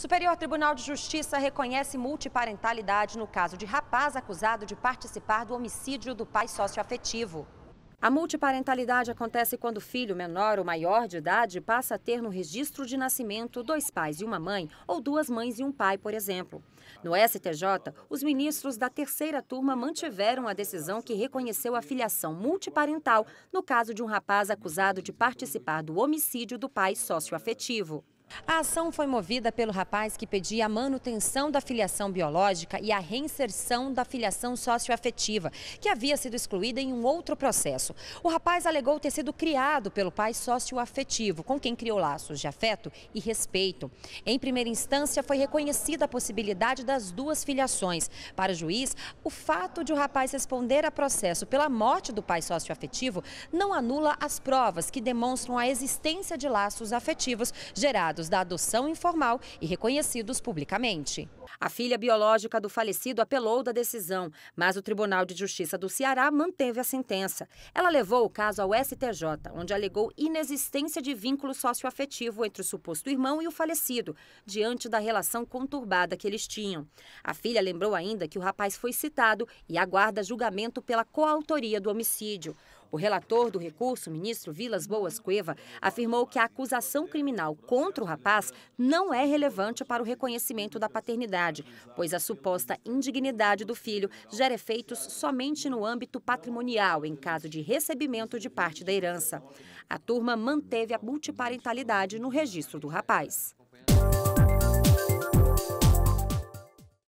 Superior Tribunal de Justiça reconhece multiparentalidade no caso de rapaz acusado de participar do homicídio do pai socioafetivo. A multiparentalidade acontece quando o filho menor ou maior de idade passa a ter no registro de nascimento dois pais e uma mãe, ou duas mães e um pai, por exemplo. No STJ, os ministros da terceira turma mantiveram a decisão que reconheceu a filiação multiparental no caso de um rapaz acusado de participar do homicídio do pai socioafetivo. A ação foi movida pelo rapaz que pedia a manutenção da filiação biológica e a reinserção da filiação socioafetiva, que havia sido excluída em um outro processo. O rapaz alegou ter sido criado pelo pai socioafetivo, com quem criou laços de afeto e respeito. Em primeira instância, foi reconhecida a possibilidade das duas filiações. Para o juiz, o fato de o rapaz responder a processo pela morte do pai socioafetivo não anula as provas que demonstram a existência de laços afetivos gerados resultados da adoção informal e reconhecidos publicamente. A filha biológica do falecido apelou da decisão, mas o Tribunal de Justiça do Ceará manteve a sentença. Ela levou o caso ao STJ, onde alegou inexistência de vínculo socioafetivo entre o suposto irmão e o falecido, diante da relação conturbada que eles tinham. A filha lembrou ainda que o rapaz foi citado e aguarda julgamento pela coautoria do homicídio. O relator do recurso, ministro Vilas Boas Cueva, afirmou que a acusação criminal contra o rapaz não é relevante para o reconhecimento da paternidade, pois a suposta indignidade do filho gera efeitos somente no âmbito patrimonial, em caso de recebimento de parte da herança. A turma manteve a multiparentalidade no registro do rapaz.